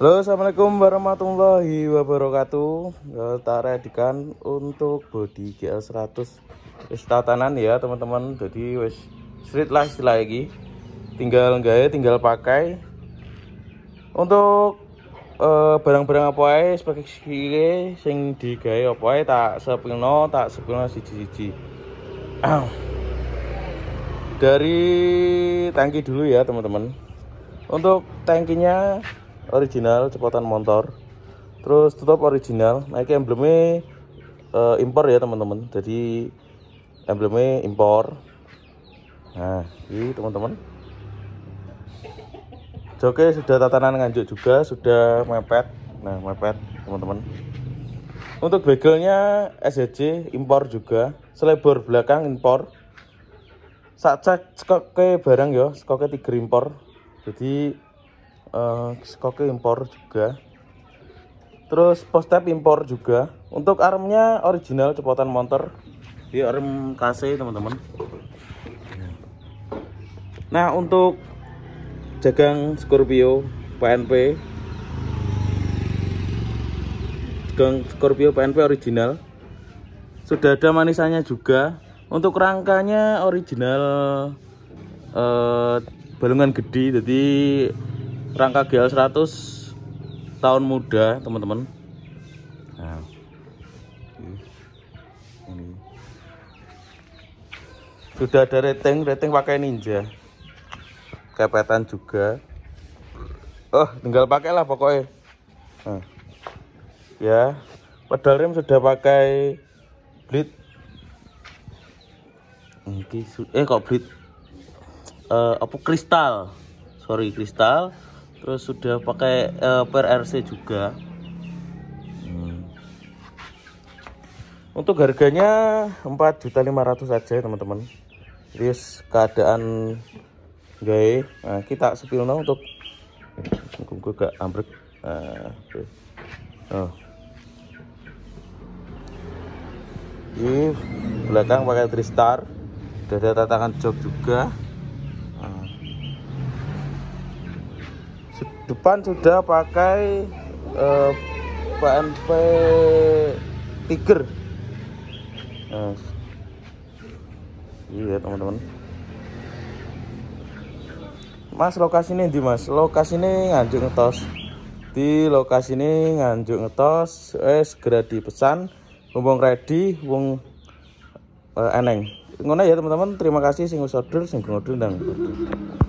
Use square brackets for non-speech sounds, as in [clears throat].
Halo assalamualaikum warahmatullahi wabarakatuh kita redikan untuk body GL100 wis ya teman-teman jadi wis street lah lagi tinggal gaya tinggal pakai untuk eh, barang-barang uh, apa ya sebagai kire sing digawe apa ya tak sepilno tak sepilno siji-siji [clears throat] dari tangki dulu ya teman-teman untuk tangkinya original cepotan motor terus tutup original naik emblemnya uh, impor ya teman-teman jadi emblemnya impor nah ini teman-teman Oke, sudah tatanan nganjuk juga sudah mepet nah mepet teman-teman untuk bagelnya SJC impor juga selebor belakang impor saat cek sekoknya barang ya sekoknya tiga impor jadi uh, eh, skoke impor juga terus post tap impor juga untuk armnya original cepotan motor di arm KC teman-teman nah untuk jagang Scorpio PNP jagang Scorpio PNP original sudah ada manisannya juga untuk rangkanya original eh, balungan gede jadi rangka GL 100 tahun muda teman-teman nah. ini sudah ada rating rating pakai ninja kepetan juga oh tinggal pakailah pokoknya nah. ya pedal rem sudah pakai bleed eh kok bleed uh, apa kristal sorry kristal terus sudah pakai uh, eh, RC juga hmm. untuk harganya 4.500 aja teman-teman terus keadaan gay nah, kita no untuk gue gak ambruk. nah, oh. belakang pakai Tristar, sudah ada tatakan jok juga depan sudah pakai eh, PMP Tiger nah, iya teman-teman Mas lokasi ini di Mas lokasi ini nganjuk ngetos di lokasi ini nganjuk ngetos eh segera dipesan umpung ready wong eh, eneng ngono ya teman-teman terima kasih sing wis order sing order